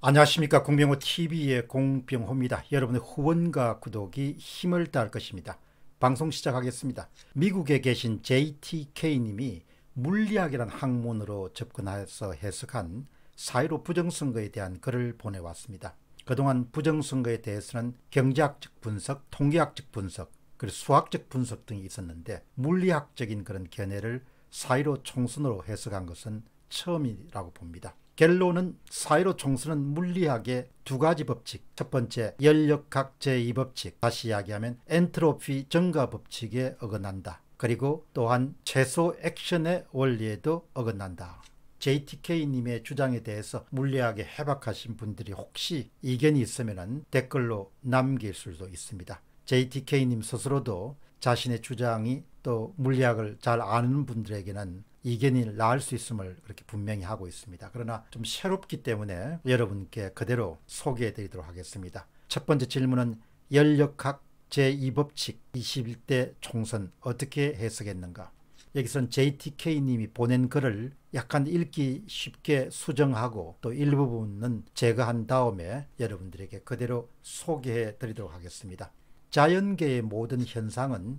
안녕하십니까 공병호TV의 공병호입니다. 여러분의 후원과 구독이 힘을 다할 것입니다. 방송 시작하겠습니다. 미국에 계신 JTK님이 물리학이란 학문으로 접근해서 해석한 사회로 부정선거에 대한 글을 보내왔습니다. 그동안 부정선거에 대해서는 경제학적 분석, 통계학적 분석, 그리고 수학적 분석 등이 있었는데 물리학적인 그런 견해를 사회로 총선으로 해석한 것은 처음이라고 봅니다. 결론은 사회로 총수는 물리학의 두 가지 법칙. 첫 번째 열역학 제2법칙 다시 이야기하면 엔트로피 증가 법칙에 어긋난다. 그리고 또한 최소 액션의 원리에도 어긋난다. JTK님의 주장에 대해서 물리학에 해박하신 분들이 혹시 이견이 있으면 댓글로 남길 수도 있습니다. JTK님 스스로도 자신의 주장이 또 물리학을 잘 아는 분들에게는 이견이 나을 수 있음을 그렇게 분명히 하고 있습니다. 그러나 좀 새롭기 때문에 여러분께 그대로 소개해 드리도록 하겠습니다. 첫 번째 질문은 연력학 제2법칙 21대 총선 어떻게 해석했는가? 여기선 JTK님이 보낸 글을 약간 읽기 쉽게 수정하고 또 일부분은 제거한 다음에 여러분들에게 그대로 소개해 드리도록 하겠습니다. 자연계의 모든 현상은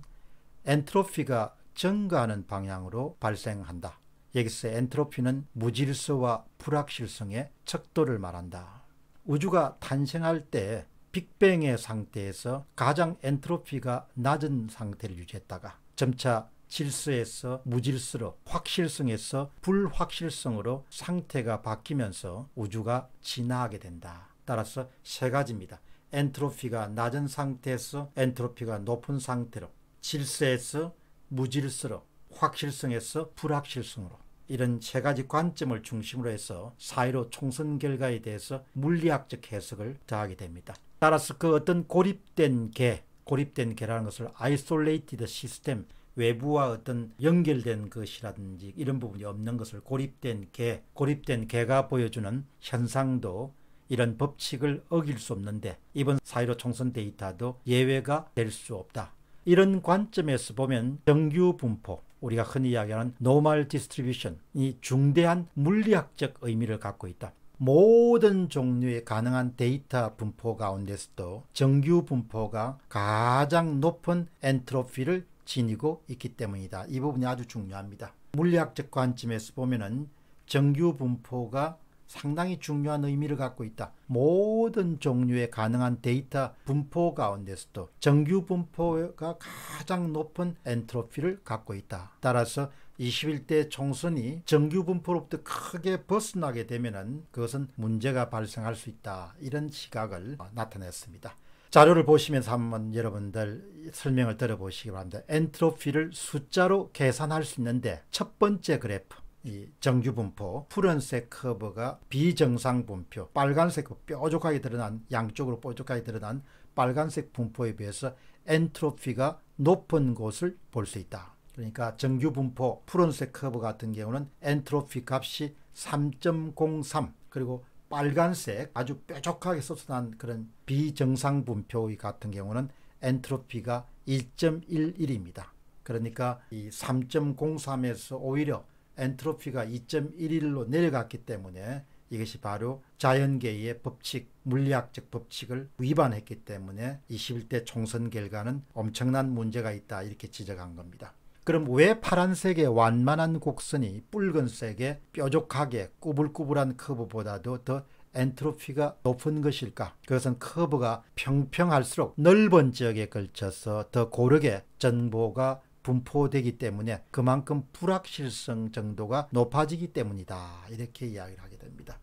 엔트로피가 증가하는 방향으로 발생한다. 여기서 엔트로피는 무질서와 불확실성의 척도를 말한다. 우주가 탄생할 때 빅뱅의 상태에서 가장 엔트로피가 낮은 상태를 유지했다가 점차 질서에서 무질서로 확실성에서 불확실성으로 상태가 바뀌면서 우주가 진화하게 된다. 따라서 세 가지입니다. 엔트로피가 낮은 상태에서 엔트로피가 높은 상태로 질서에서 무질서로 확실성에서 불확실성으로 이런 세 가지 관점을 중심으로 해서 사이로 총선 결과에 대해서 물리학적 해석을 더하게 됩니다. 따라서 그 어떤 고립된 개, 고립된 개라는 것을 isolated system, 외부와 어떤 연결된 것이라든지 이런 부분이 없는 것을 고립된 개, 고립된 개가 보여주는 현상도 이런 법칙을 어길 수 없는데 이번 사이로 총선 데이터도 예외가 될 수 없다. 이런 관점에서 보면 정규 분포, 우리가 흔히 이야기하는 노멀 디스트리뷰션이 중대한 물리학적 의미를 갖고 있다. 모든 종류의 가능한 데이터 분포 가운데서도 정규 분포가 가장 높은 엔트로피를 지니고 있기 때문이다. 이 부분이 아주 중요합니다. 물리학적 관점에서 보면은 정규 분포가 상당히 중요한 의미를 갖고 있다. 모든 종류의 가능한 데이터 분포 가운데서도 정규 분포가 가장 높은 엔트로피를 갖고 있다. 따라서 21대 총선이 정규 분포로부터 크게 벗어나게 되면 그것은 문제가 발생할 수 있다. 이런 시각을 나타냈습니다. 자료를 보시면서 한번 여러분들 설명을 들어보시기 바랍니다. 엔트로피를 숫자로 계산할 수 있는데 첫 번째 그래프 이 정규분포 푸른색 커버가 비정상 분포 빨간색 뾰족하게 드러난 양쪽으로 뾰족하게 드러난 빨간색 분포에 비해서 엔트로피가 높은 곳을 볼 수 있다. 그러니까 정규분포 푸른색 커버 같은 경우는 엔트로피 값이 3.03 그리고 빨간색 아주 뾰족하게 쏟아난 그런 비정상 분포의 같은 경우는 엔트로피가 1.11입니다. 그러니까 이 3.03에서 오히려 엔트로피가 2.11로 내려갔기 때문에 이것이 바로 자연계의 법칙, 물리학적 법칙을 위반했기 때문에 21대 총선 결과는 엄청난 문제가 있다 이렇게 지적한 겁니다. 그럼 왜 파란색의 완만한 곡선이 붉은색의 뾰족하게 꾸불꾸불한 커브보다도 더 엔트로피가 높은 것일까? 그것은 커브가 평평할수록 넓은 지역에 걸쳐서 더 고르게 전보가 분포되기 때문에 그만큼 불확실성 정도가 높아지기 때문이다. 이렇게 이야기를 하게 됩니다.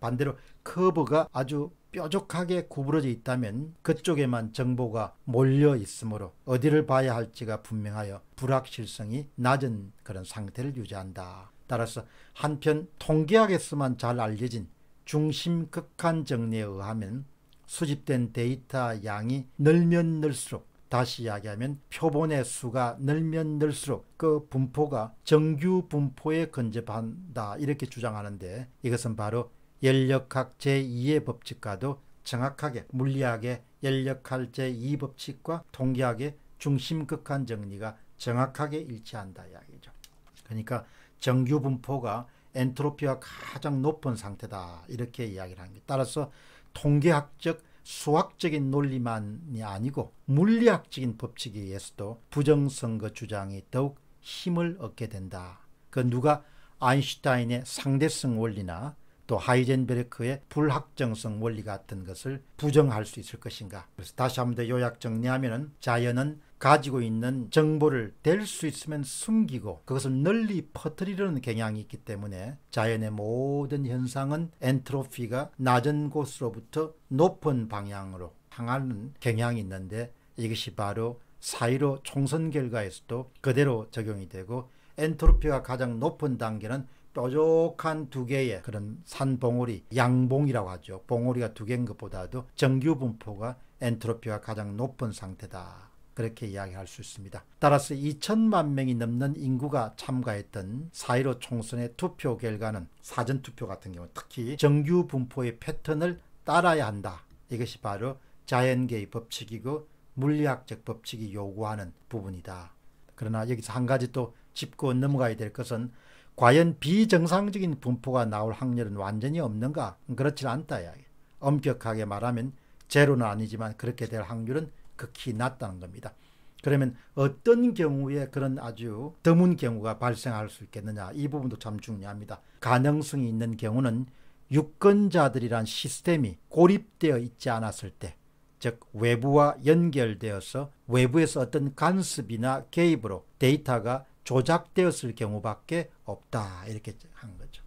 반대로 커브가 아주 뾰족하게 구부러져 있다면 그쪽에만 정보가 몰려 있으므로 어디를 봐야 할지가 분명하여 불확실성이 낮은 그런 상태를 유지한다. 따라서 한편 통계학에서만 잘 알려진 중심 극한 정리에 의하면 수집된 데이터 양이 늘면 늘수록 다시 이야기하면 표본의 수가 늘면 늘수록 그 분포가 정규 분포에 근접한다 이렇게 주장하는데 이것은 바로 연력학 제2의 법칙과도 정확하게 물리학의 연력학 제2 의 법칙과 통계학의 중심 극한 정리가 정확하게 일치한다 이야기죠. 그러니까 정규 분포가 엔트로피가 가장 높은 상태다 이렇게 이야기를 합니다. 따라서 통계학적 수학적인 논리만이 아니고 물리학적인 법칙에 의해서도 부정선거 주장이 더욱 힘을 얻게 된다. 그 누가 아인슈타인의 상대성 원리나 또 하이젠베르크의 불확정성 원리 같은 것을 부정할 수 있을 것인가. 그래서 다시 한번 요약 정리하면 자연은 가지고 있는 정보를 될수 있으면 숨기고 그것을 널리 퍼뜨리려는 경향이 있기 때문에 자연의 모든 현상은 엔트로피가 낮은 곳으로부터 높은 방향으로 향하는 경향이 있는데 이것이 바로 사이로 총선 결과에서도 그대로 적용이 되고 엔트로피가 가장 높은 단계는 뾰족한 두 개의 그런 산봉오리 양봉이라고 하죠. 봉오리가두 개인 것보다도 정규 분포가 엔트로피가 가장 높은 상태다. 그렇게 이야기할 수 있습니다. 따라서 2천만 명이 넘는 인구가 참가했던 4.15 총선의 투표 결과는 사전투표 같은 경우 특히 정규 분포의 패턴을 따라야 한다. 이것이 바로 자연계의 법칙이고 물리학적 법칙이 요구하는 부분이다. 그러나 여기서 한 가지 또 짚고 넘어가야 될 것은 과연 비정상적인 분포가 나올 확률은 완전히 없는가? 그렇지 않다. 엄격하게 말하면 제로는 아니지만 그렇게 될 확률은 극히 낮다는 겁니다. 그러면 어떤 경우에 그런 아주 드문 경우가 발생할 수 있겠느냐 이 부분도 참 중요합니다. 가능성이 있는 경우는 유권자들이란 시스템이 고립되어 있지 않았을 때, 즉 외부와 연결되어서 외부에서 어떤 간섭이나 개입으로 데이터가 조작되었을 경우밖에 없다 이렇게 한 거죠.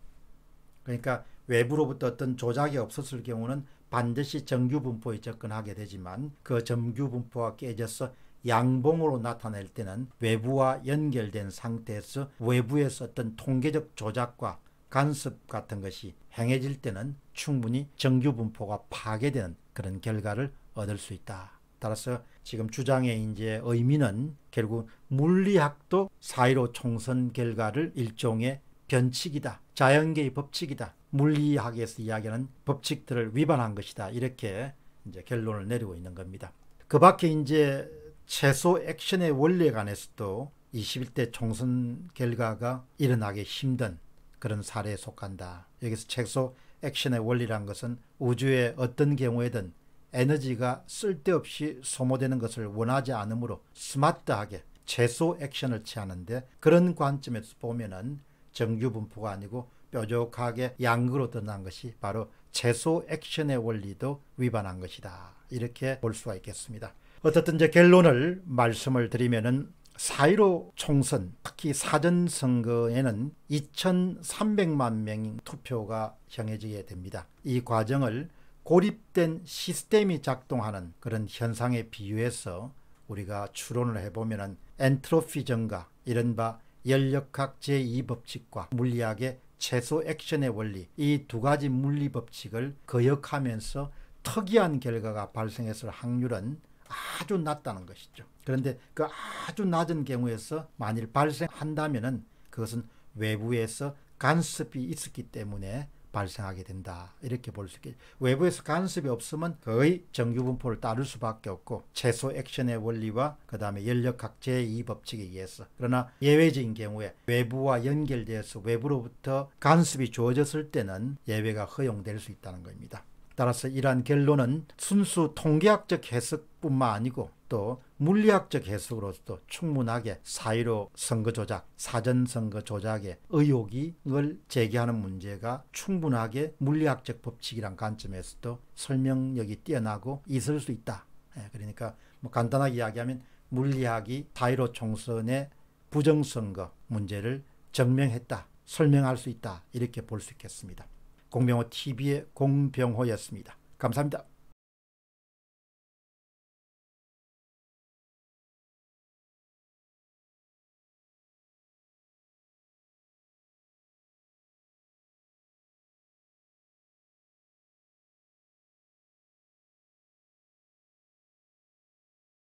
그러니까 외부로부터 어떤 조작이 없었을 경우는 반드시 정규분포에 접근하게 되지만 그 정규분포가 깨져서 양봉으로 나타낼 때는 외부와 연결된 상태에서 외부에서 어떤 통계적 조작과 간섭 같은 것이 행해질 때는 충분히 정규분포가 파괴되는 그런 결과를 얻을 수 있다. 따라서 지금 주장의 이제 의미는 결국 물리학도 4.15 총선 결과를 일종의 변칙이다. 자연계의 법칙이다. 물리학에서 이야기하는 법칙들을 위반한 것이다. 이렇게 이제 결론을 내리고 있는 겁니다. 그 밖에 이제 최소 액션의 원리에 관해서도 21대 총선 결과가 일어나기 힘든 그런 사례에 속한다. 여기서 최소 액션의 원리란 것은 우주의 어떤 경우에든 에너지가 쓸데없이 소모되는 것을 원하지 않으므로 스마트하게 최소 액션을 취하는데 그런 관점에서 보면은 정규 분포가 아니고 뾰족하게 양으로 드러난 것이 바로 재소 액션의 원리도 위반한 것이다. 이렇게 볼 수가 있겠습니다. 어떻든 이제 결론을 말씀을 드리면은 사이로 총선, 특히 사전 선거에는 2,300만 명 투표가 정해지게 됩니다. 이 과정을 고립된 시스템이 작동하는 그런 현상에 비유해서 우리가 추론을 해보면 엔트로피 증가, 이른바 연력학 제2법칙과 물리학의 최소 액션의 원리 이 두 가지 물리 법칙을 거역하면서 특이한 결과가 발생했을 확률은 아주 낮다는 것이죠. 그런데 그 아주 낮은 경우에서 만일 발생한다면은 그것은 외부에서 간섭이 있었기 때문에 발생하게 된다. 이렇게 볼 수 있겠죠. 외부에서 간섭이 없으면 거의 정규분포를 따를 수밖에 없고 최소 액션의 원리와 그 다음에 연력학 제2법칙에 의해서 그러나 예외적인 경우에 외부와 연결돼서 외부로부터 간섭이 주어졌을 때는 예외가 허용될 수 있다는 겁니다. 따라서 이러한 결론은 순수 통계학적 해석뿐만 아니고 또 물리학적 해석으로서도 충분하게 사이로 선거 조작, 사전 선거 조작의 의혹을 제기하는 문제가 충분하게 물리학적 법칙이란 관점에서도 설명력이 뛰어나고 있을 수 있다. 예, 그러니까 뭐 간단하게 이야기하면 물리학이 사의로 총선의 부정선거 문제를 증명했다, 설명할 수 있다 이렇게 볼 수 있겠습니다. 공병호 TV의 공병호였습니다. 감사합니다.